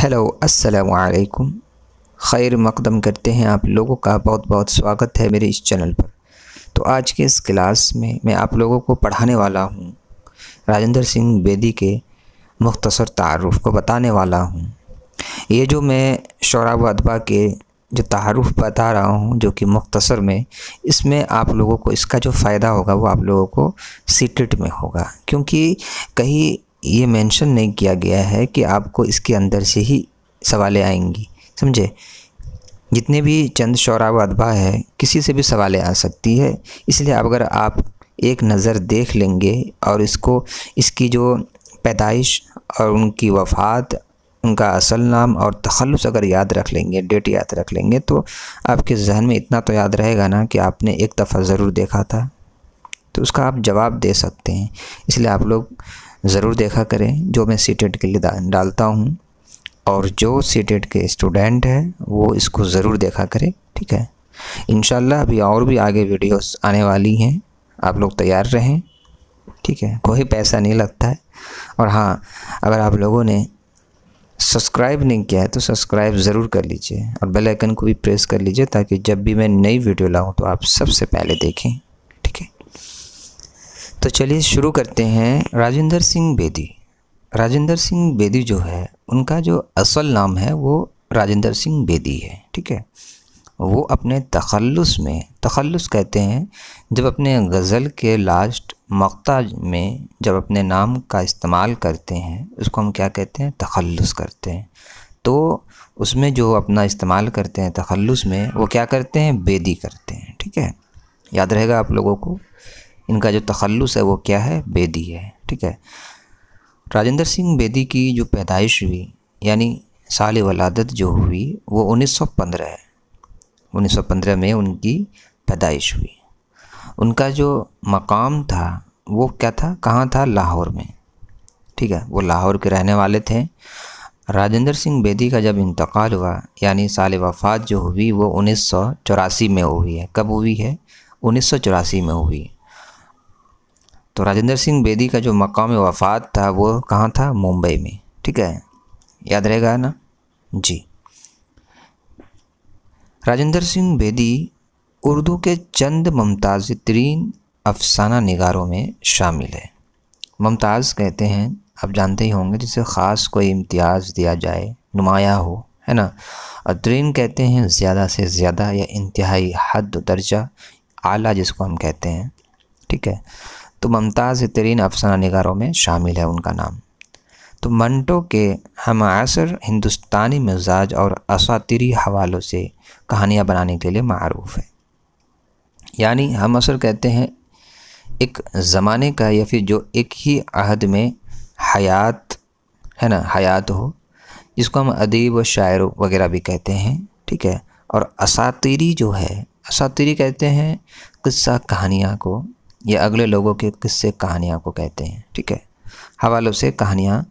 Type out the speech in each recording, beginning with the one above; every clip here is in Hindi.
हेलो अस्सलाम वालेकुम खैर मकदम करते हैं आप लोगों का बहुत बहुत स्वागत है मेरे इस चैनल पर तो आज के इस क्लास में मैं आप लोगों को पढ़ाने वाला हूँ राजेंद्र सिंह बेदी के मुख्तसर तारुफ को बताने वाला हूँ ये जो मैं शरा व अदबा के जो तारुफ बता रहा हूँ जो कि मुख्तसर में इसमें आप लोगों को इसका जो फ़ायदा होगा वो आप लोगों को सीक्रेट में होगा क्योंकि कहीं ये मेंशन नहीं किया गया है कि आपको इसके अंदर से ही सवालें आएंगी समझे जितने भी चंद शौरा अदबा है किसी से भी सवालें आ सकती है इसलिए अगर आप एक नज़र देख लेंगे और इसको इसकी जो पैदाइश और उनकी वफ़ात उनका असल नाम और तखलस अगर याद रख लेंगे डेट याद रख लेंगे तो आपके जहन में इतना तो याद रहेगा ना कि आपने एक दफ़ा ज़रूर देखा था तो उसका आप जवाब दे सकते हैं इसलिए आप लोग ज़रूर देखा करें जो मैं सी e के लिए डालता हूँ और जो सी e के स्टूडेंट हैं वो इसको ज़रूर देखा करें ठीक है इन अभी और भी आगे वीडियोस आने वाली हैं आप लोग तैयार रहें ठीक है कोई पैसा नहीं लगता है और हाँ अगर आप लोगों ने सब्सक्राइब नहीं किया है तो सब्सक्राइब ज़रूर कर लीजिए और बेल आइकन को भी प्रेस कर लीजिए ताकि जब भी मैं नई वीडियो लाऊं तो आप सबसे पहले देखें तो चलिए शुरू करते हैं राजेंद्र सिंह बेदी राजेंद्र सिंह बेदी जो है उनका जो असल नाम है वो राजेंद्र सिंह बेदी है ठीक है वो अपने तखलस में तखलस कहते हैं जब अपने गज़ल के लास्ट मक्ता में जब अपने नाम का इस्तेमाल करते हैं उसको हम क्या कहते हैं तखलस करते हैं तो उसमें जो अपना इस्तेमाल करते हैं तखलस में वो क्या करते हैं बेदी करते हैं ठीक है याद रहेगा आप लोगों को इनका जो तखलस है वो क्या है बेदी है ठीक है राजेंद्र सिंह बेदी की जो पैदाइश हुई यानी साल वलादत जो हुई वो 1915 है 1915 में उनकी पैदाइश हुई उनका जो मकाम था वो क्या था कहाँ था लाहौर में ठीक है वो लाहौर के रहने वाले थे राजेंद्र सिंह बेदी का जब इंतकाल हुआ यानी साल वफ़ात जो हुई वो उन्नीस में हुई है कब हुई है उन्नीस में हुई तो राजेंद्र सिंह बेदी का जो मकाम वफात था वो कहाँ था मुंबई में ठीक है याद रहेगा ना जी राजेंद्र सिंह बेदी उर्दू के चंद मुमताज़ तरीन अफसाना निगारों में शामिल है मुमताज़ कहते हैं आप जानते ही होंगे जिसे ख़ास कोई इम्तियाज़ दिया जाए नुमाया हो है ना और तरीन कहते हैं ज़्यादा से ज़्यादा या इंतहाई हद दर्जा आला जिसको हम कहते हैं ठीक है तो मुमताज़ तरीन अफसाना नगारों में शामिल है उनका नाम तो मंटो के हम असर हिंदुस्तानी मिजाज और असातरी हवालों से कहानियाँ बनाने के लिए मरूफ़ है यानी हम असर कहते हैं एक ज़माने का या फिर जो एक ही अहद में हयात है ना हयात हो जिसको हम अदीब व शायर वगैरह भी कहते हैं ठीक है और असातरी जो है असातरी कहते हैं क़स्सा कहानियाँ को ये अगले लोगों के किस्से कहानियाँ को कहते हैं ठीक है हवालों से कहानियाँ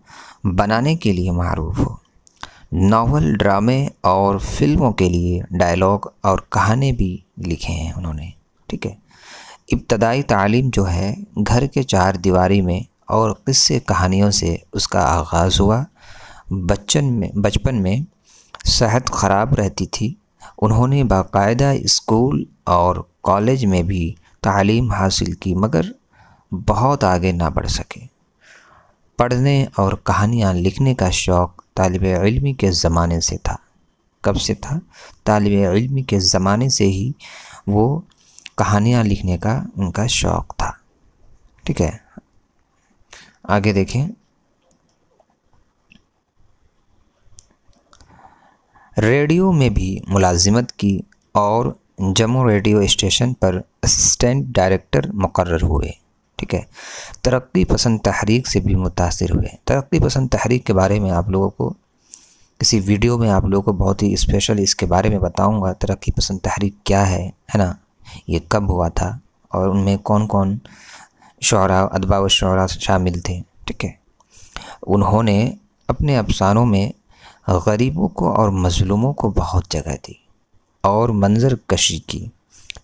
बनाने के लिए मरूफ हो नावल ड्रामे और फिल्मों के लिए डायलॉग और कहानी भी लिखे हैं उन्होंने ठीक है इब्तदाई तालीम जो है घर के चार दीवारी में और किस्से कहानियों से उसका आगाज़ हुआ बच्चन में बचपन में सेहत ख़राब रहती थी उन्होंने बाकायदा स्कूल और कॉलेज में भी तालीम हासिल की मगर बहुत आगे ना बढ़ सके पढ़ने और कहानियाँ लिखने का शौक़ तालब इलमी के ज़माने से था कब से था तालब इलमी के ज़माने से ही वो कहानियाँ लिखने का उनका शौक़ था ठीक है आगे देखें रेडियो में भी मुलाजिमत की और जम्मू रेडियो स्टेशन पर असिस्टेंट डायरेक्टर मुकर हुए ठीक है तरक्की पसंद तहरीक से भी मुतासर हुए तरक्की पसंद तहरीक के बारे में आप लोगों को किसी वीडियो में आप लोगों को बहुत ही स्पेशल इसके बारे में बताऊंगा तरक्की पसंद तहरीक क्या है है ना ये कब हुआ था और उनमें कौन कौन शरा अदबा व शरा शामिल थे ठीक है उन्होंने अपने अफसानों में गरीबों को और मज़लूमों को बहुत जगह दी और मंज़र कशी की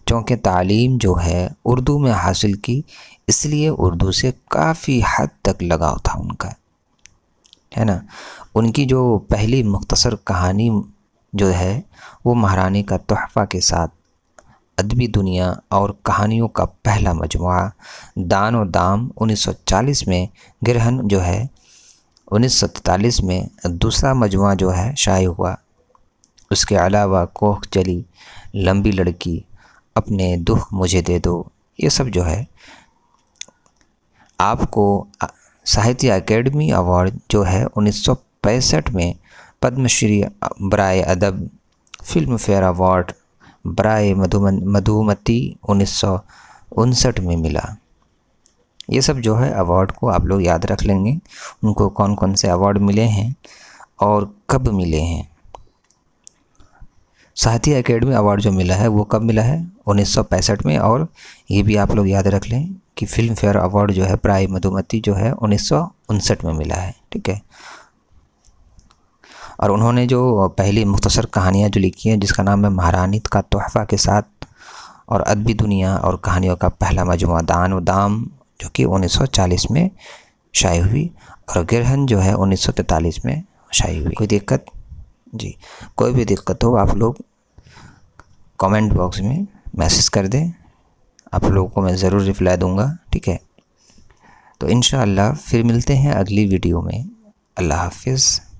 चूँकि तालीम जो है उर्दू में हासिल की इसलिए उर्दू से काफ़ी हद तक लगाव था उनका है ना उनकी जो पहली मुख्तसर कहानी जो है वो महारानी का तहफा के साथ अदबी दुनिया और कहानियों का पहला मजमु दान और दाम 1940 में ग्रहण जो है 1947 में दूसरा मजमु जो है शाये हुआ उसके अलावा कोह चली लंबी लड़की अपने दुख मुझे दे दो ये सब जो है आपको साहित्य अकेडमी अवार्ड जो है उन्नीस में पद्मश्री ब्राय अदब फिल्म फेयर अवार्ड ब्राय मधुमन मधुमती उन्नीस में मिला ये सब जो है अवार्ड को आप लोग याद रख लेंगे उनको कौन कौन से अवार्ड मिले हैं और कब मिले हैं साहित्य अकेडमी अवार्ड जो मिला है वो कब मिला है उन्नीस में और ये भी आप लोग याद रख लें कि फिल्म फेयर अवार्ड जो है प्राय मधुमती जो है उन्नीस में मिला है ठीक है और उन्होंने जो पहली मुख्तसर कहानियाँ जो लिखी हैं जिसका नाम है महारानी का तोहफ़ा के साथ और अदबी दुनिया और कहानियों का पहला मजमु दान व दाम जो कि 1940 में शाई हुई और गिरहन जो है 1943 में शाई हुई कोई दिक्कत जी कोई भी दिक्कत हो आप लोग कमेंट बॉक्स में मैसेज कर दें आप लोगों को मैं ज़रूर रिप्लाई दूंगा ठीक है तो इन फिर मिलते हैं अगली वीडियो में अल्लाह हाफिज़